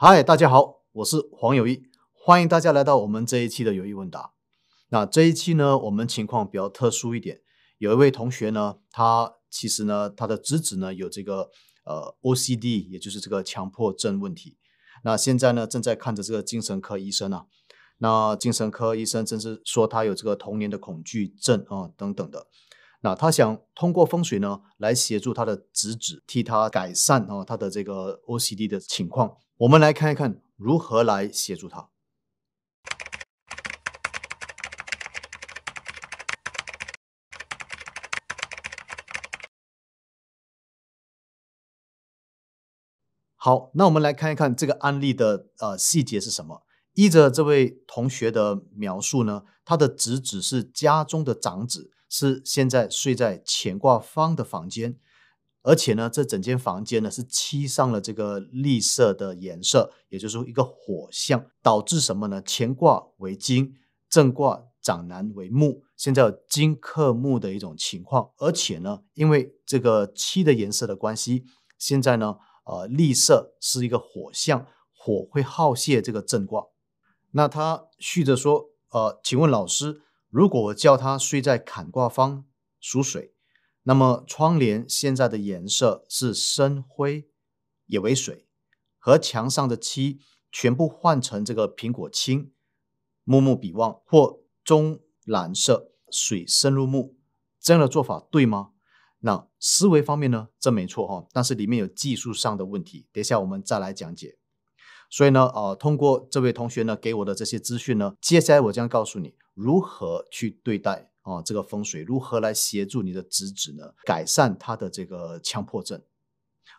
嗨，大家好，我是黄友谊，欢迎大家来到我们这一期的友谊问答。那这一期呢，我们情况比较特殊一点，有一位同学呢，他其实呢，他的侄子呢有这个呃 OCD，也就是这个强迫症问题。那现在呢，正在看着这个精神科医生啊，那精神科医生正是说他有这个童年的恐惧症啊等等的。那他想通过风水呢，来协助他的侄子替他改善啊他的这个 OCD 的情况。我们来看一看如何来协助他。好，那我们来看一看这个案例的呃细节是什么。依着这位同学的描述呢，他的侄子是家中的长子。是现在睡在乾卦方的房间，而且呢，这整间房间呢是漆上了这个绿色的颜色，也就是说一个火象，导致什么呢？乾卦为金，正卦长男为木，现在有金克木的一种情况。而且呢，因为这个漆的颜色的关系，现在呢，呃，绿色是一个火象，火会耗泄这个正卦。那他续着说，呃，请问老师。如果我叫他睡在坎卦方属水，那么窗帘现在的颜色是深灰，也为水，和墙上的漆全部换成这个苹果青、木木比旺或棕蓝色，水深入木，这样的做法对吗？那思维方面呢，这没错哈，但是里面有技术上的问题，等一下我们再来讲解。所以呢，呃，通过这位同学呢给我的这些资讯呢，接下来我将告诉你。如何去对待啊这个风水？如何来协助你的侄子呢？改善他的这个强迫症。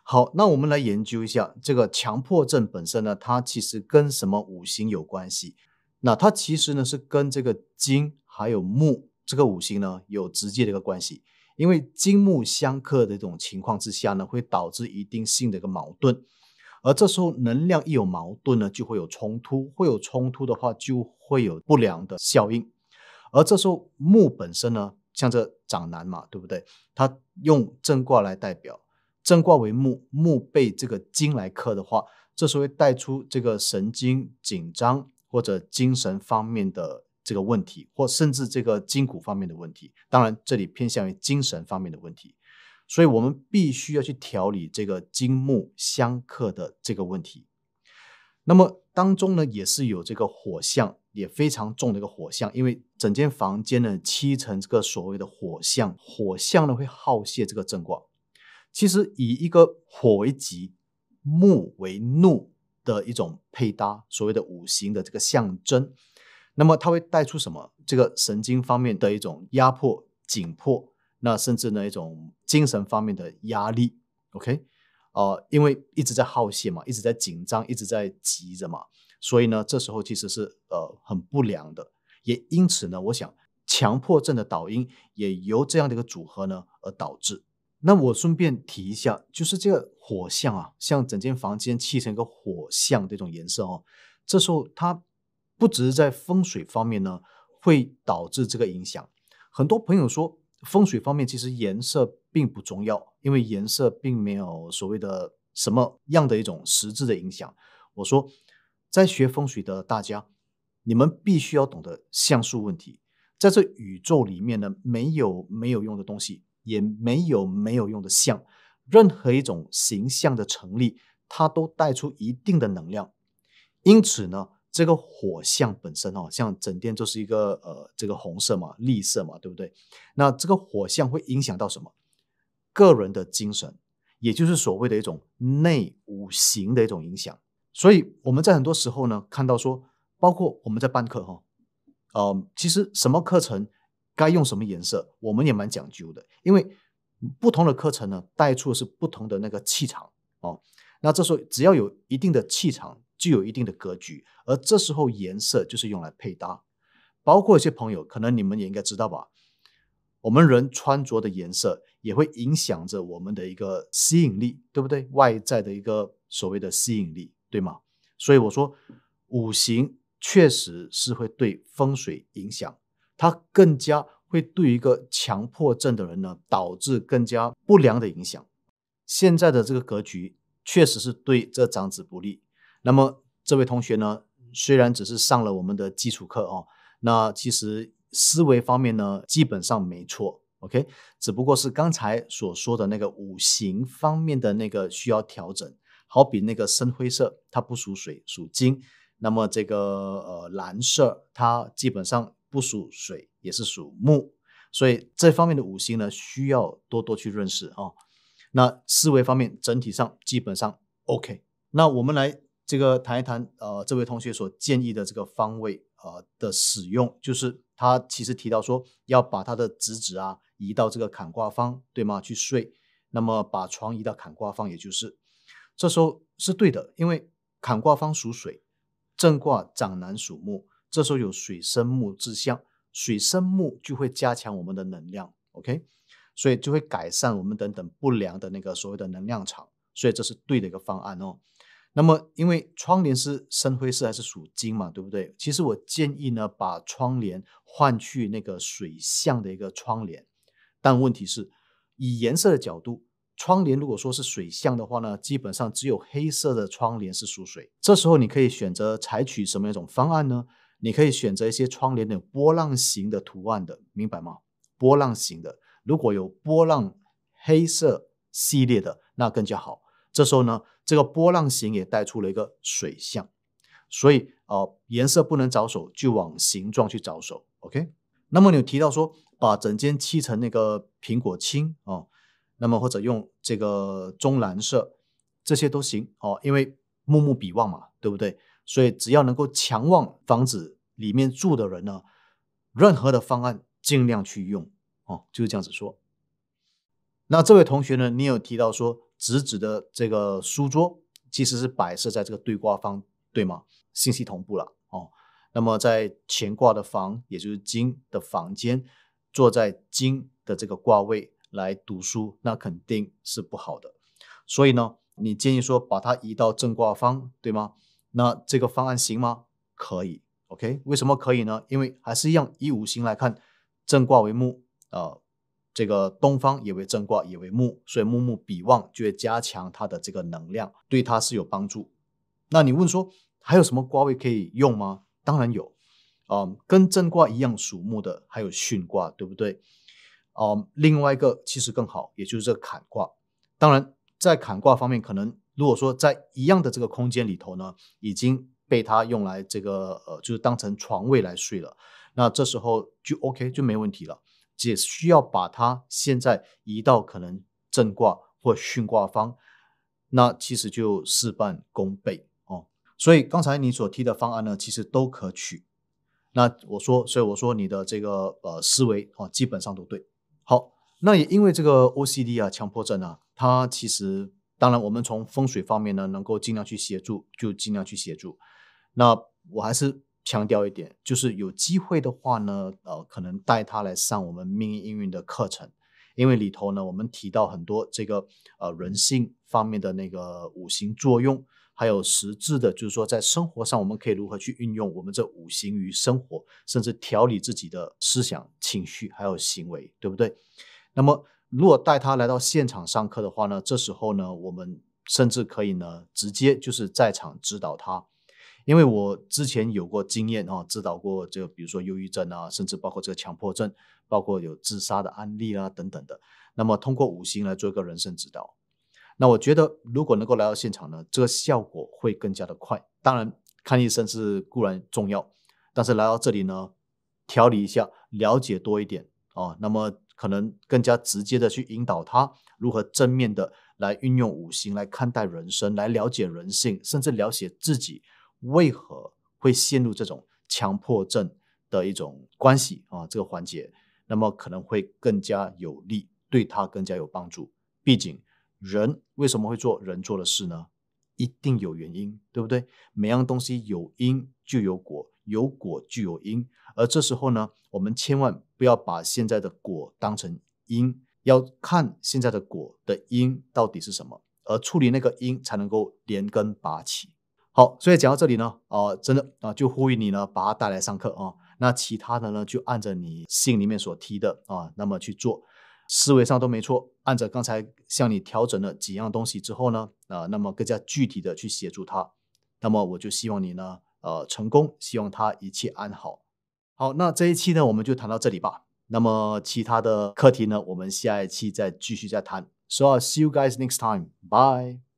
好，那我们来研究一下这个强迫症本身呢，它其实跟什么五行有关系？那它其实呢是跟这个金还有木这个五行呢有直接的一个关系，因为金木相克的这种情况之下呢，会导致一定性的一个矛盾。而这时候能量一有矛盾呢，就会有冲突，会有冲突的话，就会有不良的效应。而这时候木本身呢，像这长男嘛，对不对？他用正卦来代表，正卦为木，木被这个金来克的话，这时候会带出这个神经紧张或者精神方面的这个问题，或甚至这个筋骨方面的问题。当然，这里偏向于精神方面的问题。所以我们必须要去调理这个金木相克的这个问题。那么当中呢，也是有这个火象，也非常重的一个火象，因为整间房间呢七层这个所谓的火象，火象呢会耗泄这个正卦。其实以一个火为吉，木为怒的一种配搭，所谓的五行的这个象征，那么它会带出什么？这个神经方面的一种压迫、紧迫。那甚至呢一种精神方面的压力，OK，啊，因为一直在耗血嘛，一直在紧张，一直在急着嘛，所以呢，这时候其实是呃很不良的。也因此呢，我想强迫症的导因也由这样的一个组合呢而导致。那我顺便提一下，就是这个火象啊，像整间房间砌成一个火象这种颜色哦，这时候它不只是在风水方面呢会导致这个影响，很多朋友说。风水方面，其实颜色并不重要，因为颜色并没有所谓的什么样的一种实质的影响。我说，在学风水的大家，你们必须要懂得像素问题。在这宇宙里面呢，没有没有用的东西，也没有没有用的像。任何一种形象的成立，它都带出一定的能量。因此呢。这个火象本身哦，像整天就是一个呃，这个红色嘛、绿色嘛，对不对？那这个火象会影响到什么？个人的精神，也就是所谓的一种内五行的一种影响。所以我们在很多时候呢，看到说，包括我们在办课哈，呃，其实什么课程该用什么颜色，我们也蛮讲究的，因为不同的课程呢，带出是不同的那个气场哦。那这时候只要有一定的气场。具有一定的格局，而这时候颜色就是用来配搭，包括一些朋友，可能你们也应该知道吧。我们人穿着的颜色也会影响着我们的一个吸引力，对不对？外在的一个所谓的吸引力，对吗？所以我说，五行确实是会对风水影响，它更加会对一个强迫症的人呢，导致更加不良的影响。现在的这个格局确实是对这张纸不利。那么这位同学呢，虽然只是上了我们的基础课哦，那其实思维方面呢基本上没错，OK，只不过是刚才所说的那个五行方面的那个需要调整，好比那个深灰色它不属水属金，那么这个呃蓝色它基本上不属水也是属木，所以这方面的五行呢需要多多去认识哦。那思维方面整体上基本上 OK，那我们来。这个谈一谈，呃，这位同学所建议的这个方位，呃的使用，就是他其实提到说要把他的侄子啊移到这个坎卦方，对吗？去睡，那么把床移到坎卦方，也就是这时候是对的，因为坎卦方属水，正卦长南属木，这时候有水生木之象，水生木就会加强我们的能量，OK，所以就会改善我们等等不良的那个所谓的能量场，所以这是对的一个方案哦。那么，因为窗帘是深灰色，还是属金嘛，对不对？其实我建议呢，把窗帘换去那个水象的一个窗帘。但问题是，以颜色的角度，窗帘如果说是水象的话呢，基本上只有黑色的窗帘是属水。这时候你可以选择采取什么样一种方案呢？你可以选择一些窗帘的波浪形的图案的，明白吗？波浪形的，如果有波浪黑色系列的，那更加好。这时候呢？这个波浪形也带出了一个水相，所以呃颜色不能着手，就往形状去着手。OK，那么你有提到说把整间漆成那个苹果青哦，那么或者用这个棕蓝色这些都行哦，因为木木比旺嘛，对不对？所以只要能够强旺房子里面住的人呢，任何的方案尽量去用哦，就是这样子说。那这位同学呢，你有提到说。直指的这个书桌其实是摆设在这个对卦方，对吗？信息同步了哦。那么在乾卦的房，也就是金的房间，坐在金的这个卦位来读书，那肯定是不好的。所以呢，你建议说把它移到正卦方，对吗？那这个方案行吗？可以。OK，为什么可以呢？因为还是一样以五行来看，正卦为木啊。这个东方也为正卦，也为木，所以木木比旺就会加强它的这个能量，对它是有帮助。那你问说还有什么卦位可以用吗？当然有，啊，跟正卦一样属木的还有巽卦，对不对？啊，另外一个其实更好，也就是这坎卦。当然，在坎卦方面，可能如果说在一样的这个空间里头呢，已经被它用来这个呃，就是当成床位来睡了，那这时候就 OK，就没问题了。只需要把它现在移到可能震卦或巽卦方，那其实就事半功倍哦。所以刚才你所提的方案呢，其实都可取。那我说，所以我说你的这个呃思维啊，基本上都对。好，那也因为这个 OCD 啊，强迫症啊，它其实当然我们从风水方面呢，能够尽量去协助，就尽量去协助。那我还是。强调一点，就是有机会的话呢，呃，可能带他来上我们命运运的课程，因为里头呢，我们提到很多这个呃人性方面的那个五行作用，还有实质的，就是说在生活上我们可以如何去运用我们这五行于生活，甚至调理自己的思想、情绪还有行为，对不对？那么如果带他来到现场上课的话呢，这时候呢，我们甚至可以呢，直接就是在场指导他。因为我之前有过经验啊，指导过个，比如说忧郁症啊，甚至包括这个强迫症，包括有自杀的案例啦等等的。那么通过五行来做一个人生指导，那我觉得如果能够来到现场呢，这个效果会更加的快。当然，看医生是固然重要，但是来到这里呢，调理一下，了解多一点啊，那么可能更加直接的去引导他如何正面的来运用五行来看待人生，来了解人性，甚至了解自己。为何会陷入这种强迫症的一种关系啊？这个环节，那么可能会更加有利，对他更加有帮助。毕竟人为什么会做人做的事呢？一定有原因，对不对？每样东西有因就有果，有果就有因。而这时候呢，我们千万不要把现在的果当成因，要看现在的果的因到底是什么，而处理那个因，才能够连根拔起。好，所以讲到这里呢，啊，真的啊，就呼吁你呢，把它带来上课啊。那其他的呢，就按着你信里面所提的啊，那么去做，思维上都没错。按照刚才向你调整了几样东西之后呢，啊，那么更加具体的去协助他。那么我就希望你呢，呃，成功，希望他一切安好。好，那这一期呢，我们就谈到这里吧。那么其他的课题呢，我们下一期再继续再谈。So see you guys next time. Bye.